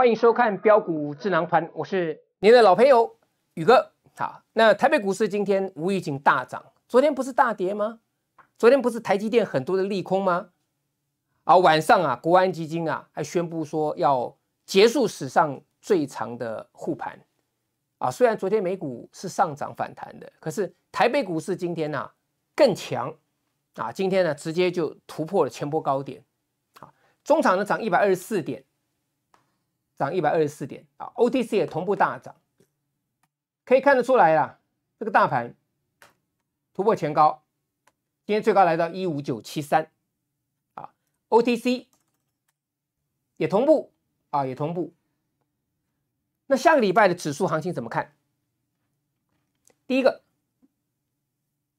欢迎收看标股智囊团，我是您的老朋友宇哥。好，那台北股市今天无意境大涨，昨天不是大跌吗？昨天不是台积电很多的利空吗？啊，晚上啊，国安基金啊还宣布说要结束史上最长的护盘。啊，虽然昨天美股是上涨反弹的，可是台北股市今天呢更强啊，今天呢直接就突破了前波高点。啊，中场呢涨一百二十四点。涨一百二十四点啊，OTC 也同步大涨，可以看得出来啦，这个大盘突破前高，今天最高来到一五九七三，啊，OTC 也同步啊也同步。那下个礼拜的指数行情怎么看？第一个，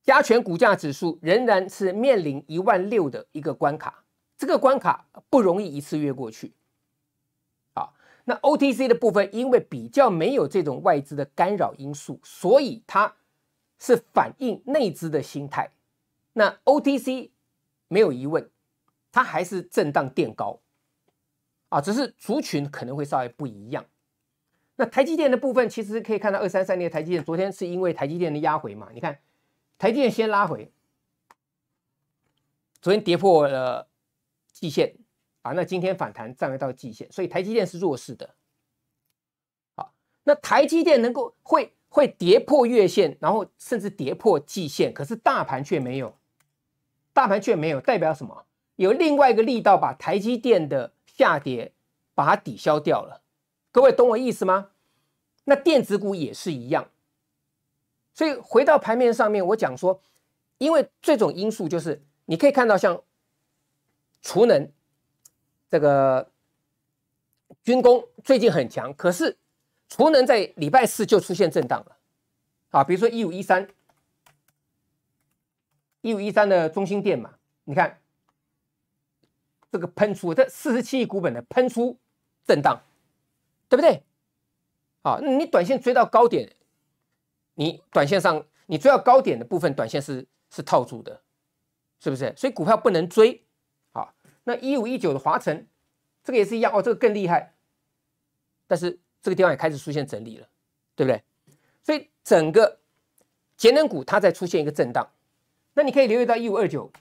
加权股价指数仍然是面临一万六的一个关卡，这个关卡不容易一次越过去。那 OTC 的部分，因为比较没有这种外资的干扰因素，所以它是反映内资的心态。那 OTC 没有疑问，它还是震荡垫高，啊，只是族群可能会稍微不一样。那台积电的部分，其实可以看到二三三年台积电昨天是因为台积电的压回嘛？你看，台积电先拉回，昨天跌破了季线。啊，那今天反弹站了一道季线，所以台积电是弱势的。好，那台积电能够会会跌破月线，然后甚至跌破季线，可是大盘却没有，大盘却没有，代表什么？有另外一个力道把台积电的下跌把它抵消掉了。各位懂我意思吗？那电子股也是一样。所以回到盘面上面，我讲说，因为这种因素就是你可以看到像储能。这个军工最近很强，可是，储能在礼拜四就出现震荡了，啊，比如说一五一三，一五一三的中心店嘛，你看，这个喷出这四十七亿股本的喷出震荡，对不对？啊，你短线追到高点，你短线上你追到高点的部分，短线是是套住的，是不是？所以股票不能追。那一五一九的华晨，这个也是一样哦，这个更厉害，但是这个地方也开始出现整理了，对不对？所以整个节能股它在出现一个震荡，那你可以留意到一五二九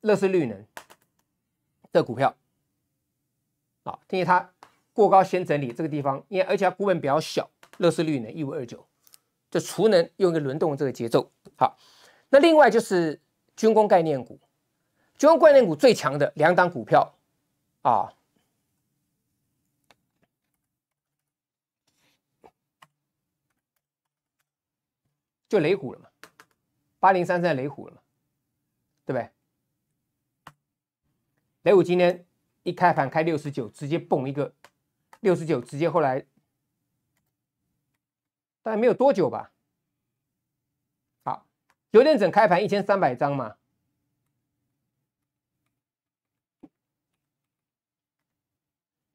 乐视绿能的股票，啊，因为它过高先整理这个地方，因为而且它股本比较小，乐视绿能一五二九就除能用一个轮动这个节奏，好，那另外就是军工概念股。军工概念股最强的两档股票，啊，就雷虎了嘛，八零三在雷虎了嘛，对不对？雷虎今天一开盘开六十九，直接蹦一个六十九，直接后来，大概没有多久吧。好，九点整开盘一千三百张嘛。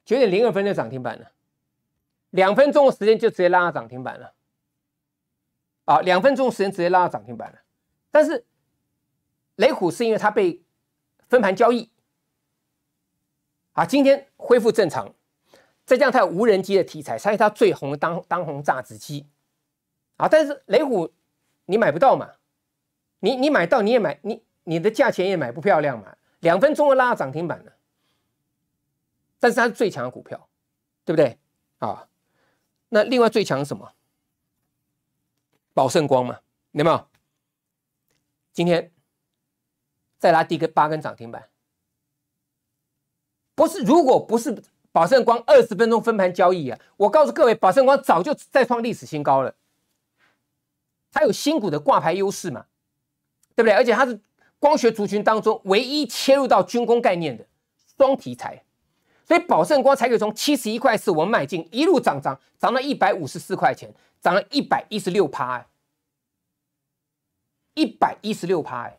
九点零二分就涨停板了，两分钟的时间就直接拉到涨停板了，啊，两分钟时间直接拉到涨停板了。但是雷虎是因为它被分盘交易，啊，今天恢复正常。再加上它有无人机的题材，所以它最红的当当红榨汁机，啊，但是雷虎你买不到嘛，你你买到你也买你你的价钱也买不漂亮嘛，两分钟就拉到涨停板了。但是它是最强的股票，对不对？啊，那另外最强是什么？保盛光嘛，有没有？今天再拉第一个八根涨停板，不是？如果不是保盛光二十分钟分盘交易啊，我告诉各位，保盛光早就再创历史新高了。它有新股的挂牌优势嘛，对不对？而且它是光学族群当中唯一切入到军工概念的双题材。所以宝盛光才可以从七十一块四们买进，一路涨涨涨到一百五十四块钱，涨了一百一十六趴哎，一百一十六趴哎，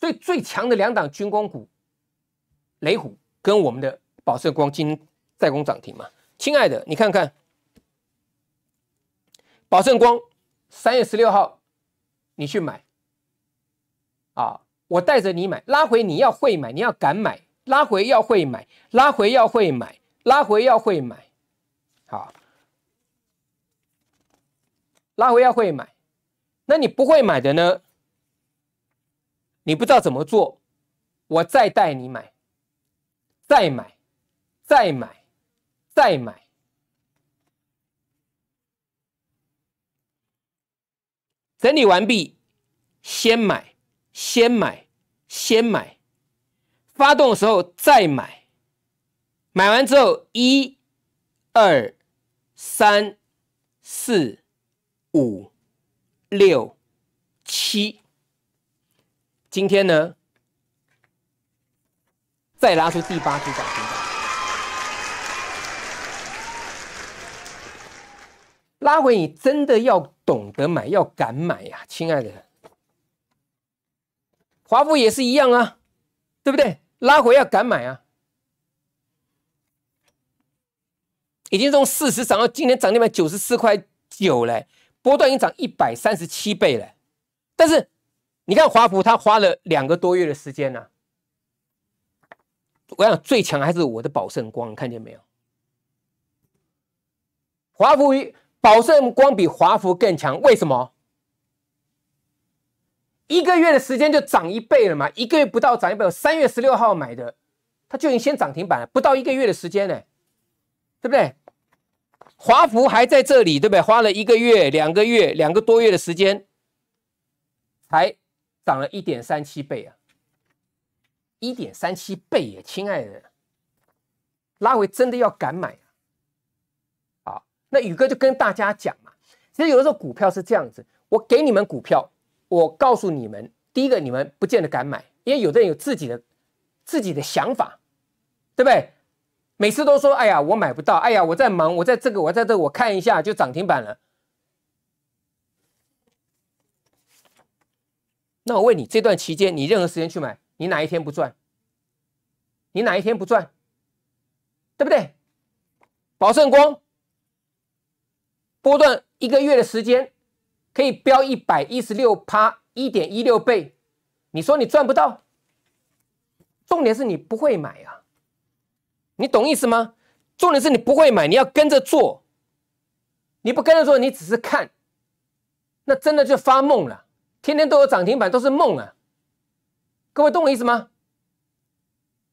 所以最强的两档军工股，雷虎跟我们的宝盛光今在再攻涨停嘛？亲爱的，你看看，宝盛光三月十六号你去买啊，我带着你买，拉回你要会买，你要敢买。拉回要会买，拉回要会买，拉回要会买，好，拉回要会买。那你不会买的呢？你不知道怎么做，我再带你买，再买，再买，再买。整理完毕，先买，先买，先买。发动的时候再买，买完之后一、二、三、四、五、六、七，今天呢，再拉出第八只涨停板，拉回你真的要懂得买，要敢买呀，亲爱的，华富也是一样啊。对不对？拉回要敢买啊！已经从四十涨到今年涨到一九十四块九了，波段已经涨一百三十七倍了。但是你看华福，它花了两个多月的时间呢。我想最强还是我的宝盛光，看见没有？华福一宝盛光比华福更强，为什么？一个月的时间就涨一倍了嘛？一个月不到涨一倍，我三月十六号买的，它就已经先涨停板了，不到一个月的时间呢，对不对？华福还在这里，对不对？花了一个月、两个月、两个多月的时间，才涨了一点三七倍啊，一点三七倍耶，亲爱的，拉维真的要敢买啊！好，那宇哥就跟大家讲嘛，其实有的时候股票是这样子，我给你们股票。我告诉你们，第一个，你们不见得敢买，因为有的人有自己的自己的想法，对不对？每次都说，哎呀，我买不到，哎呀，我在忙，我在这个，我在这，我看一下就涨停板了。那我问你，这段期间你任何时间去买，你哪一天不赚？你哪一天不赚？对不对？保圣光波段一个月的时间。可以飙一百一十六趴一点一六倍，你说你赚不到？重点是你不会买啊，你懂意思吗？重点是你不会买，你要跟着做，你不跟着做，你只是看，那真的就发梦了。天天都有涨停板，都是梦啊！各位懂我意思吗？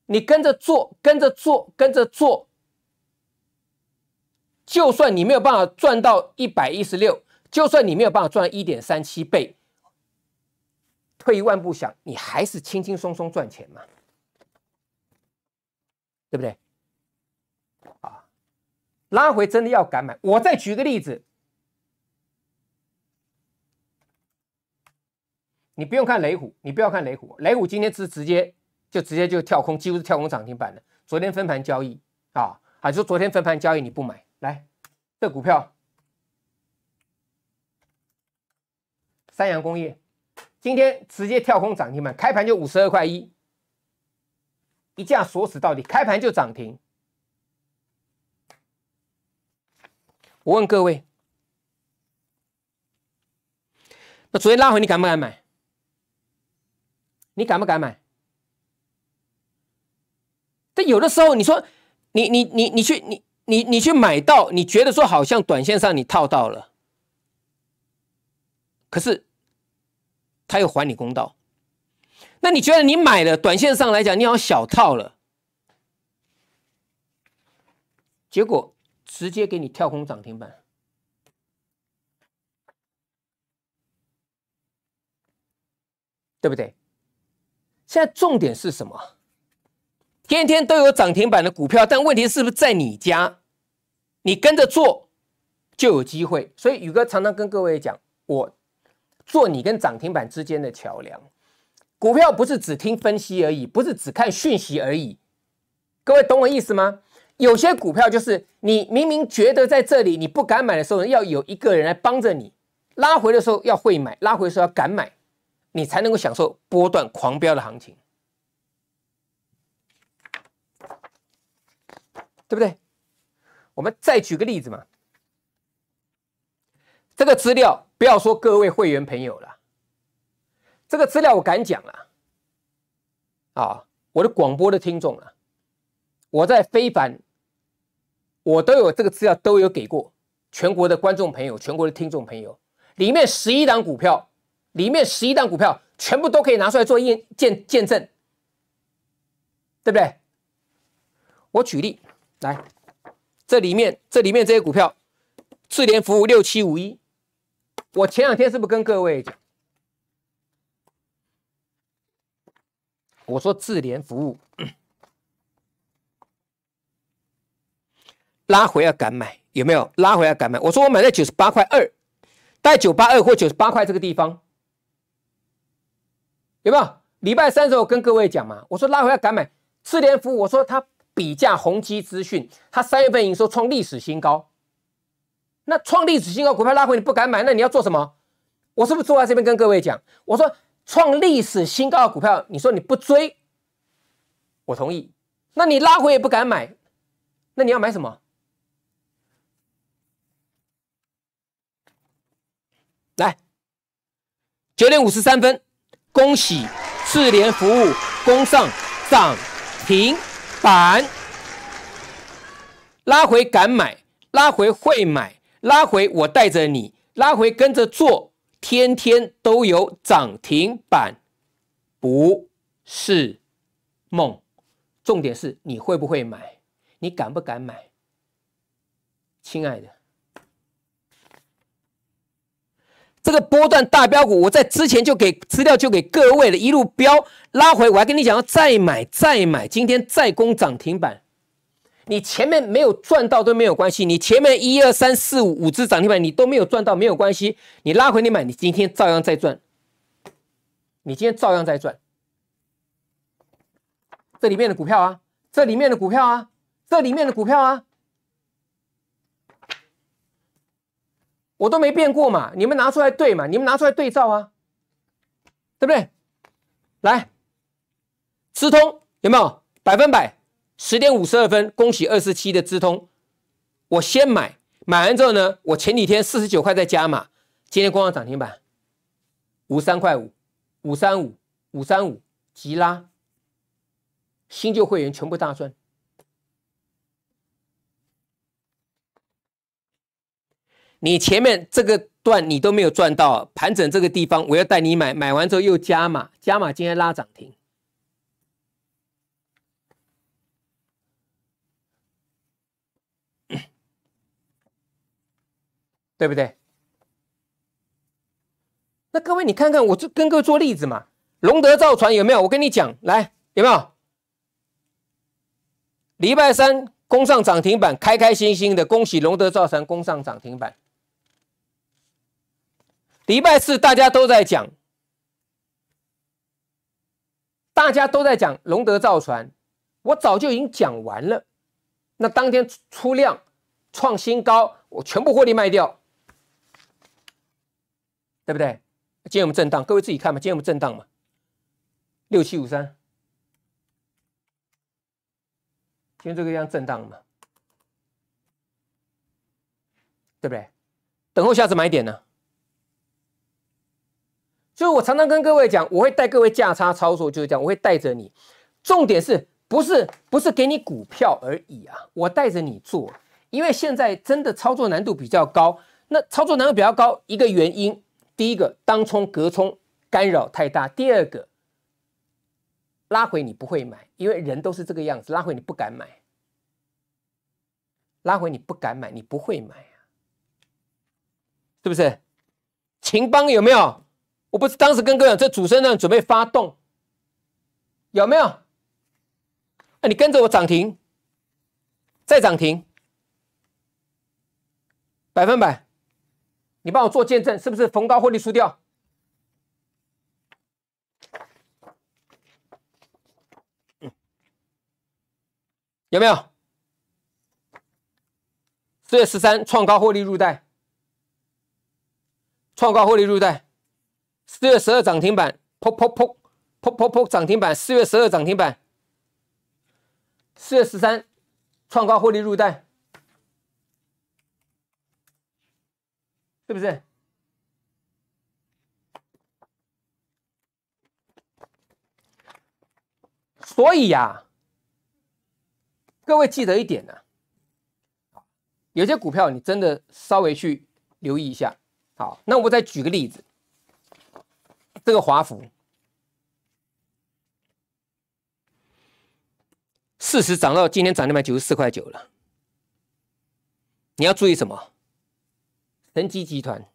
你跟着做，跟着做，跟着做，就算你没有办法赚到一百一十六。就算你没有办法赚一点三七倍，退一万步想，你还是轻轻松松赚钱嘛，对不对？啊，拉回真的要敢买。我再举个例子，你不用看雷虎，你不要看雷虎，雷虎今天是直接就直接就跳空，几乎是跳空涨停板的，昨天分盘交易啊，还是昨天分盘交易，你不买，来这股票。三洋工业今天直接跳空涨停板，开盘就五十二块一，一架锁死到底，开盘就涨停。我问各位，那昨天拉回你敢不敢买？你敢不敢买？但有的时候你说，你你你你去你你你去买到，你觉得说好像短线上你套到了，可是。他又还你公道，那你觉得你买了，短线上来讲你好像小套了，结果直接给你跳空涨停板，对不对？现在重点是什么？天天都有涨停板的股票，但问题是不是在你家？你跟着做就有机会，所以宇哥常常跟各位讲，我。做你跟涨停板之间的桥梁，股票不是只听分析而已，不是只看讯息而已。各位懂我意思吗？有些股票就是你明明觉得在这里你不敢买的时候，要有一个人来帮着你拉回的时候要会买，拉回的时候要敢买，你才能够享受波段狂飙的行情，对不对？我们再举个例子嘛，这个资料。不要说各位会员朋友了，这个资料我敢讲啊！啊，我的广播的听众啊，我在非凡，我都有这个资料，都有给过全国的观众朋友、全国的听众朋友。里面十一档股票，里面十一档股票全部都可以拿出来做验鉴见证，对不对？我举例来，这里面这里面这些股票，智联服务六七五一。我前两天是不是跟各位讲？我说智联服务拉回要敢买，有没有拉回要敢买？我说我买在九十八块二，带九八二或九十八块这个地方，有没有？礼拜三时候跟各位讲嘛，我说拉回要敢买智联服务，我说它比价宏基资讯，它三月份营收创历史新高。那创历史新高股票拉回你不敢买，那你要做什么？我是不是坐在这边跟各位讲？我说创历史新高股票，你说你不追，我同意。那你拉回也不敢买，那你要买什么？来，九点五十三分，恭喜智联服务攻上涨停板，拉回敢买，拉回会买。拉回，我带着你拉回，跟着做，天天都有涨停板，不是梦。重点是你会不会买，你敢不敢买，亲爱的。这个波段大标股，我在之前就给资料，就给各位了。一路标拉回，我还跟你讲要再买，再买，今天再攻涨停板。你前面没有赚到都没有关系，你前面一二三四五五只涨停板你都没有赚到没有关系，你拉回你买，你今天照样在赚，你今天照样在赚，这里面的股票啊，这里面的股票啊，这里面的股票啊，我都没变过嘛，你们拿出来对嘛，你们拿出来对照啊，对不对？来，思通有没有百分百？十点五十二分，恭喜二十七的资通，我先买，买完之后呢，我前几天四十九块再加码，今天刚好涨停板，五三块五，五三五，五三五，急拉，新旧会员全部大赚。你前面这个段你都没有赚到，盘整这个地方，我要带你买，买完之后又加码，加码今天拉涨停。对不对？那各位，你看看，我就跟各位做例子嘛。龙德造船有没有？我跟你讲，来有没有？礼拜三攻上涨停板，开开心心的，恭喜龙德造船攻上涨停板。礼拜四大家都在讲，大家都在讲龙德造船，我早就已经讲完了。那当天出量创新高，我全部获利卖掉。对不对？今天我们震荡，各位自己看嘛。今天我们震荡嘛，六七五三，今天这个样震荡嘛，对不对？等候下次买点呢。就是我常常跟各位讲，我会带各位价差操作，就是这样，我会带着你。重点是不是不是给你股票而已啊？我带着你做，因为现在真的操作难度比较高。那操作难度比较高，一个原因。第一个，当冲隔冲干扰太大；第二个，拉回你不会买，因为人都是这个样子，拉回你不敢买，拉回你不敢买，你不会买啊，是不是？秦邦有没有？我不是当时跟哥讲，这主升浪准备发动，有没有？那你跟着我涨停，再涨停，百分百。你帮我做见证，是不是逢高获利输掉？有没有？四月十三创高获利入袋，创高获利入袋。四月十二涨停板，噗噗噗噗噗噗涨停板。四月十二涨停板，四月十三创高获利入袋。是不是？所以呀，各位记得一点呢，有些股票你真的稍微去留意一下。好，那我再举个例子，这个华孚，四十涨到今天涨两百九十四块九了，你要注意什么？神机集团，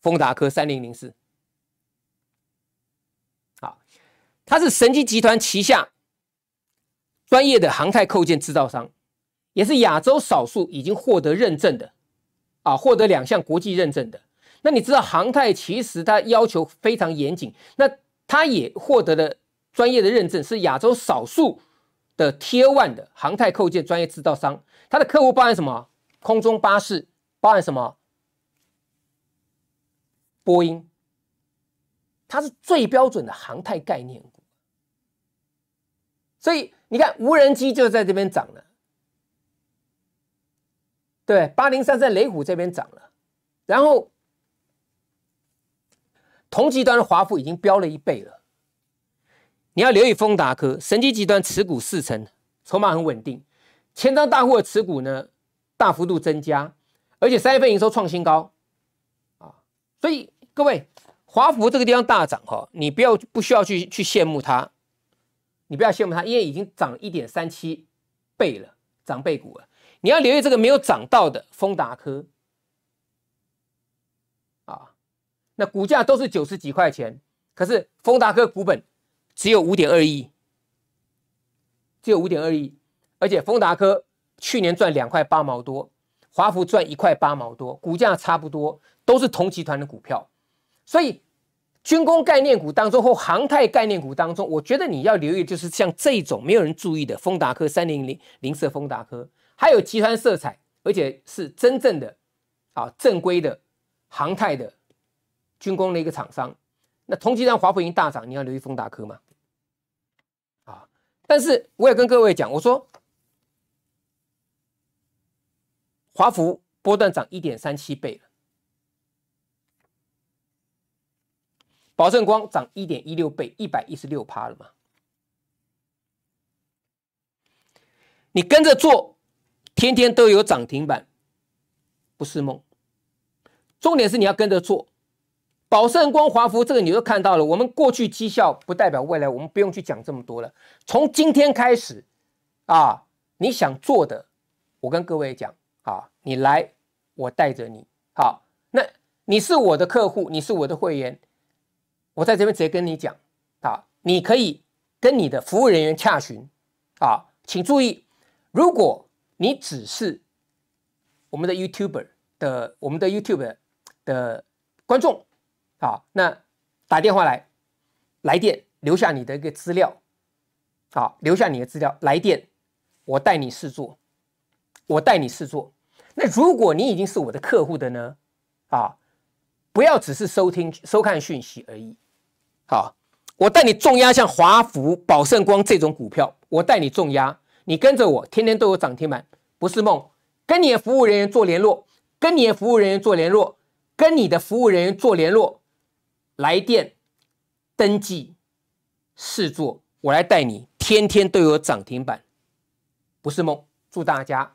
丰达科三零零四，好，它是神机集团旗下专业的航太扣件制造商，也是亚洲少数已经获得认证的，啊，获得两项国际认证的。那你知道航太其实它要求非常严谨，那它也获得了专业的认证，是亚洲少数的 T O one 的航太扣件专业制造商。它的客户包含什么？空中巴士包含什么？波音，它是最标准的航太概念股，所以你看无人机就在这边涨了。对，八零三在雷虎这边涨了，然后同极端的华富已经飙了一倍了。你要留意丰达科，神机集团持股四成，筹码很稳定，千张大户的持股呢？大幅度增加，而且三月份营收创新高啊！所以各位，华福这个地方大涨哈，你不要不需要去去羡慕它，你不要羡慕它，因为已经涨一点三七倍了，涨倍股了。你要留意这个没有涨到的丰达科啊，那股价都是九十几块钱，可是丰达科股本只有五点二亿，只有五点二亿，而且丰达科。去年赚两块八毛多，华孚赚一块八毛多，股价差不多，都是同集团的股票，所以军工概念股当中或航太概念股当中，我觉得你要留意，就是像这种没有人注意的，丰达科三零零零色，丰达科还有集团色彩，而且是真正的啊正规的航太的军工的一个厂商，那同集团华孚云大涨，你要留意丰达科嘛？啊，但是我也跟各位讲，我说。华福波段涨一点三七倍，宝盛光涨一点一六倍，一百一十六趴了嘛？你跟着做，天天都有涨停板，不是梦。重点是你要跟着做，宝盛光、华福这个你就看到了。我们过去绩效不代表未来，我们不用去讲这么多了。从今天开始啊，你想做的，我跟各位讲。好，你来，我带着你。好，那你是我的客户，你是我的会员，我在这边直接跟你讲。好，你可以跟你的服务人员洽询。啊，请注意，如果你只是我们的 YouTube 的我们的 YouTube 的观众，啊，那打电话来，来电留下你的一个资料，啊，留下你的资料，来电我带你试做。我带你试做。那如果你已经是我的客户的呢？啊，不要只是收听、收看讯息而已。好，我带你重压，像华福、宝盛光这种股票，我带你重压。你跟着我，天天都有涨停板，不是梦。跟你的服务人员做联络，跟你的服务人员做联络，跟你的服务人员做联络。来电登记试做，我来带你，天天都有涨停板，不是梦。祝大家。